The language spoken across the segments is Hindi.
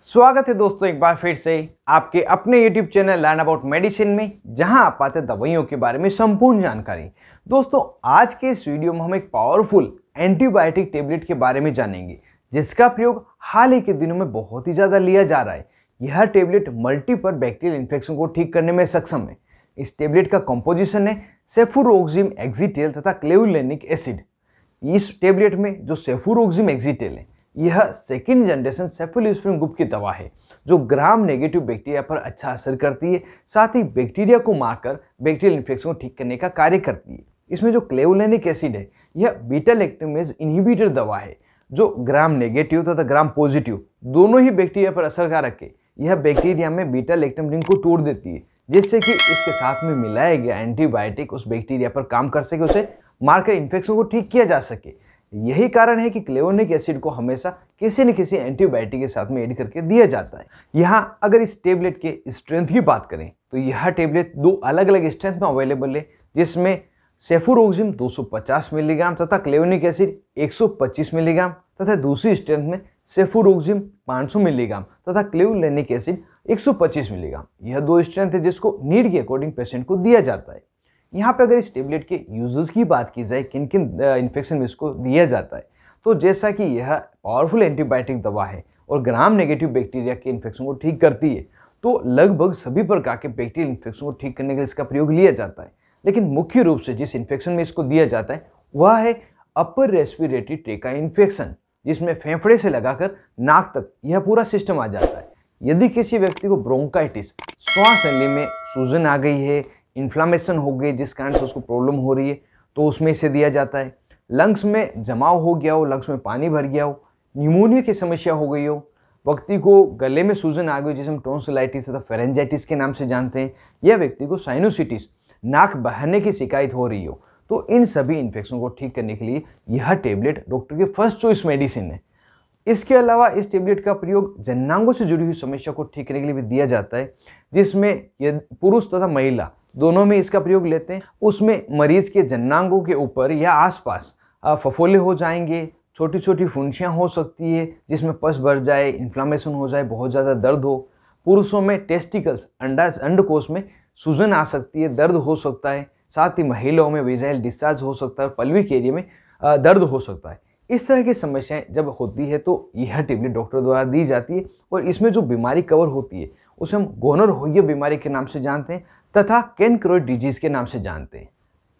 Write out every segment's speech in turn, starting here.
स्वागत है दोस्तों एक बार फिर से आपके अपने YouTube channel learn about medicine में जहां आप पाते दवाइयों के बारे में संपूर्ण जानकारी दोस्तों आज के इस वीडियो में हम एक पावरफुल एंटीबायोटिक टेबलेट के बारे में जानेंगे जिसका प्रयोग हाल ही के दिनों में बहुत ही ज़्यादा लिया जा रहा है यह टेबलेट मल्टीपल बैक्टीरियल इन्फेक्शन को ठीक करने में सक्षम है इस टेबलेट का कॉम्पोजिशन है सेफुरोक्जिम एक्जिटेल तथा क्लेवलेनिक एसिड इस टेबलेट में जो सेफुरोक्जिम एक्जिटेल है यह सेकेंड जनरेशन सेफुलोस्प्रिन ग्रुप की दवा है जो ग्राम नेगेटिव बैक्टीरिया पर अच्छा असर करती है साथ ही बैक्टीरिया को मारकर बैक्टीरियल इन्फेक्शन को ठीक करने का कार्य करती है इसमें जो क्लेवलेनिक एसिड है यह बीटा लैक्टमेज इनहिबिटर दवा है जो ग्राम नेगेटिव तथा ग्राम पॉजिटिव दोनों ही बैक्टीरिया पर असरकारक है यह बैक्टीरिया में बीटा लैक्टम रिंग को तोड़ देती है जिससे कि इसके साथ में मिलाया गया एंटीबायोटिक उस बैक्टीरिया पर काम कर सके उसे मारकर इन्फेक्शन को ठीक किया जा सके यही कारण है कि क्लेवोनिक एसिड को हमेशा किसी न किसी एंटीबायोटिक के साथ में ऐड करके दिया जाता है यहाँ अगर इस टेबलेट के स्ट्रेंथ की बात करें तो यह टेबलेट दो अलग अलग स्ट्रेंथ में अवेलेबल है जिसमें सेफुरोक्जिम 250 मिलीग्राम तथा क्लेवनिक एसिड 125 मिलीग्राम तथा दूसरी स्ट्रेंथ में पाँच 500 मिलीग्राम तथा क्लेवलेनिक एसिड 125 मिलीग्राम यह दो स्ट्रेंथ है जिसको नीड के अकॉर्डिंग पेशेंट को दिया जाता है यहाँ पे अगर इस टेबलेट के यूजेस की बात की जाए किन किन इन्फेक्शन में इसको दिया जाता है तो जैसा कि यह पावरफुल एंटीबायोटिक दवा है और ग्राम नेगेटिव बैक्टीरिया के इन्फेक्शन को ठीक करती है तो लगभग सभी प्रकार के बैक्टीरियल इन्फेक्शन को ठीक करने के लिए इसका प्रयोग लिया जाता है लेकिन मुख्य रूप से जिस इन्फेक्शन में इसको दिया जाता है वह है अपर रेस्पिरेटरी ट्रेका इन्फेक्शन जिसमें फेफड़े से लगाकर नाक तक यह पूरा सिस्टम आ जाता है यदि किसी व्यक्ति को ब्रोंकाइटिस श्वास नली में सूजन आ गई है इन्फ्लामेशन हो गई जिस कारण से उसको प्रॉब्लम हो रही है तो उसमें इसे दिया जाता है लंग्स में जमाव हो गया हो लंग्स में पानी भर गया हो न्यूमोनिया की समस्या हो गई हो व्यक्ति को गले में सूजन आ गई जिसे हम टोन्सलाइटिस तथा फेरेंजाइटिस के नाम से जानते हैं या व्यक्ति को साइनोसिटिस नाक बहने की शिकायत हो रही हो तो इन सभी इन्फेक्शन को ठीक करने के लिए यह टेबलेट डॉक्टर की फर्स्ट चॉइस मेडिसिन है इसके अलावा इस टेबलेट का प्रयोग जन्नांगों से जुड़ी हुई समस्या को ठीक करने के लिए भी दिया जाता है जिसमें पुरुष तथा महिला दोनों में इसका प्रयोग लेते हैं उसमें मरीज के जन्नांगों के ऊपर या आसपास फफोले हो जाएंगे छोटी छोटी फुंसियाँ हो सकती है जिसमें पस भर जाए इन्फ्लामेशन हो जाए बहुत ज़्यादा दर्द हो पुरुषों में टेस्टिकल्स अंडा अंडकोश में सूजन आ सकती है दर्द हो सकता है साथ ही महिलाओं में वेजाइल डिस्चार्ज हो सकता है के एरिया में दर्द हो सकता है इस तरह की समस्याएं जब होती है तो यह टिप्पणी डॉक्टर द्वारा दी जाती है और इसमें जो बीमारी कवर होती है उसे हम गोनर होइए बीमारी के नाम से जानते हैं तथा कैनक्रोइ डिजीज़ के नाम से जानते हैं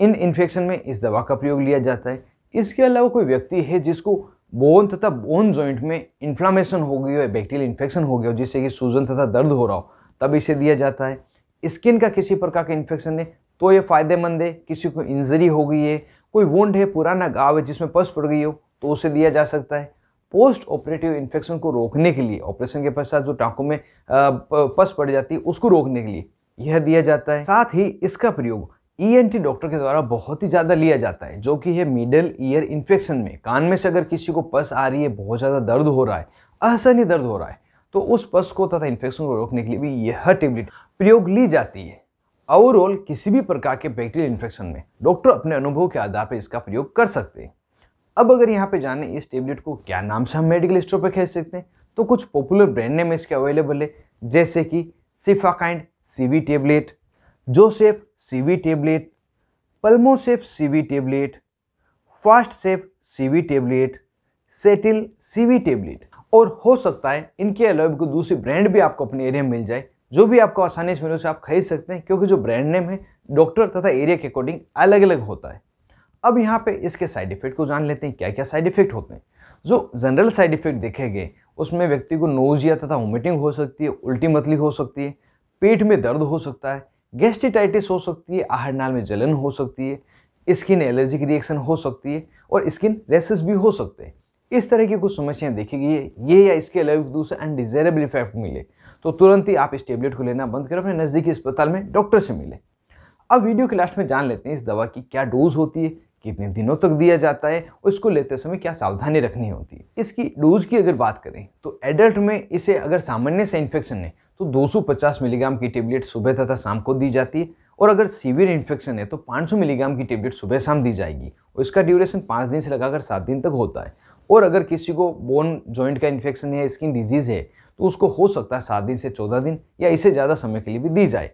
इन इन्फेक्शन में इस दवा का प्रयोग लिया जाता है इसके अलावा कोई व्यक्ति है जिसको बोन तथा बोन जॉइंट में इन्फ्लामेशन हो गई हो बैक्टीरियल इन्फेक्शन हो गया हो जिससे कि सूजन तथा दर्द हो रहा हो तब इसे दिया जाता है स्किन का किसी प्रकार का इन्फेक्शन है तो ये फ़ायदेमंद है किसी को इंजरी हो गई है कोई वोंड है पुराना गाँव है जिसमें पस पड़ गई हो तो उसे दिया जा सकता है पोस्ट ऑपरेटिव इन्फेक्शन को रोकने के लिए ऑपरेशन के पश्चात जो टाँकों में पस पड़ जाती है उसको रोकने के लिए यह दिया जाता है साथ ही इसका प्रयोग ई एन टी डॉक्टर के द्वारा बहुत ही ज़्यादा लिया जाता है जो कि है मिडल ईयर इन्फेक्शन में कान में से अगर किसी को पस आ रही है बहुत ज़्यादा दर्द हो रहा है असहनीय दर्द हो रहा है तो उस पस को तथा इन्फेक्शन को रोकने के लिए भी यह टेबलेट प्रयोग ली जाती है ओवरऑल किसी भी प्रकार के बैक्टीरियल इन्फेक्शन में डॉक्टर अपने अनुभव के आधार पर इसका प्रयोग कर सकते हैं अब अगर यहाँ पे जाने इस टेबलेट को क्या नाम से हम मेडिकल स्टोर पर खरीद सकते हैं तो कुछ पॉपुलर ब्रांड नेम इसके अवेलेबल है जैसे कि Cifakind CV tablet Zocef CV tablet Pulmocef CV tablet Fastcef CV tablet Ceftil CV tablet और हो सकता है इनके अलावा कोई दूसरी ब्रांड भी आपको अपने एरिया में मिल जाए जो भी आपको आसानी से मिले उसे आप खरीद सकते हैं क्योंकि जो ब्रांड नेम है डॉक्टर तथा एरिया के अकॉर्डिंग अलग अलग होता है अब यहाँ पे इसके साइड इफेक्ट को जान लेते हैं क्या क्या साइड इफेक्ट होते हैं जो जनरल साइड इफेक्ट देखे गए उसमें व्यक्ति को नोजिया तथा वोमिटिंग हो सकती है उल्टी मतली हो सकती है पेट में दर्द हो सकता है गैस्ट्रिटाइटिस हो सकती है आहर नाल में जलन हो सकती है स्किन एलर्जिक रिएक्शन हो सकती है और स्किन रेसेस भी हो सकते हैं इस तरह की कुछ समस्याएं देखी गई है ये या इसके अलावा दूसरे अनडिजायरेबल इफेक्ट मिले तो तुरंत ही आप इस टेबलेट को लेना बंद कर अपने नज़दीकी अस्पताल में डॉक्टर से मिले अब वीडियो के लास्ट में जान लेते हैं इस दवा की क्या डोज होती है कितने दिनों तक दिया जाता है और इसको लेते समय क्या सावधानी रखनी होती है इसकी डोज की अगर बात करें तो एडल्ट में इसे अगर सामान्य से इन्फेक्शन है तो 250 मिलीग्राम की टेबलेट सुबह तथा शाम को दी जाती है और अगर सीवियर इन्फेक्शन है तो 500 मिलीग्राम की टेबलेट सुबह शाम दी जाएगी और इसका ड्यूरेशन पाँच दिन से लगाकर सात दिन तक होता है और अगर किसी को बोन जॉइंट का इन्फेक्शन है स्किन डिजीज़ है तो उसको हो सकता है सात दिन से चौदह दिन या इसे ज़्यादा समय के लिए भी दी जाए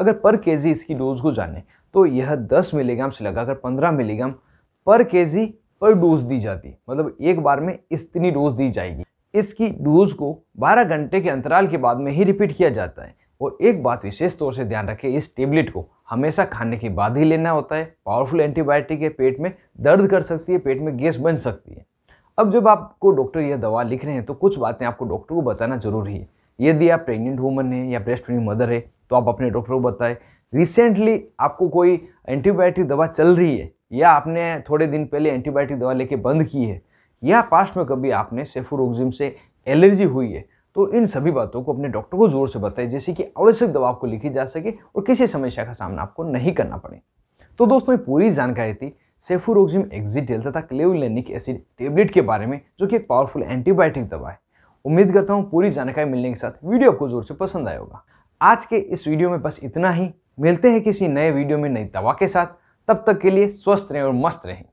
अगर पर के इसकी डोज को जाने तो यह दस मिलीग्राम से लगाकर पंद्रह मिलीग्राम पर के पर डोज दी जाती मतलब एक बार में इतनी डोज दी जाएगी इसकी डोज को 12 घंटे के अंतराल के बाद में ही रिपीट किया जाता है और एक बात विशेष तौर से ध्यान रखें इस टेबलेट को हमेशा खाने के बाद ही लेना होता है पावरफुल एंटीबायोटिक है पेट में दर्द कर सकती है पेट में गैस बन सकती है अब जब आपको डॉक्टर यह दवा लिख रहे हैं तो कुछ बातें आपको डॉक्टर को बताना जरूरी है यदि आप प्रेग्नेंट वूमन हैं या ब्रेस्ट फीडिंग मदर है तो आप अपने डॉक्टर को बताएं रिसेंटली आपको कोई एंटीबायोटिक दवा चल रही है या आपने थोड़े दिन पहले एंटीबायोटिक दवा लेके बंद की है या पास्ट में कभी आपने सेफोरोक्जिम से एलर्जी हुई है तो इन सभी बातों को अपने डॉक्टर को जोर से बताएं जैसे कि आवश्यक दवा आपको लिखी जा सके और किसी समस्या का सामना आपको नहीं करना पड़े तो दोस्तों ये पूरी जानकारी थी सेफुरोक्जिम एक्जिटेल तथा क्लेवलेनिक एसिड टेबलेट के बारे में जो कि एक पावरफुल एंटीबायोटिक दवा है उम्मीद करता हूँ पूरी जानकारी मिलने के साथ वीडियो आपको जोर से पसंद आए होगा आज के इस वीडियो में बस इतना ही मिलते हैं किसी नए वीडियो में नई दवा के साथ तब तक के लिए स्वस्थ रहें और मस्त रहें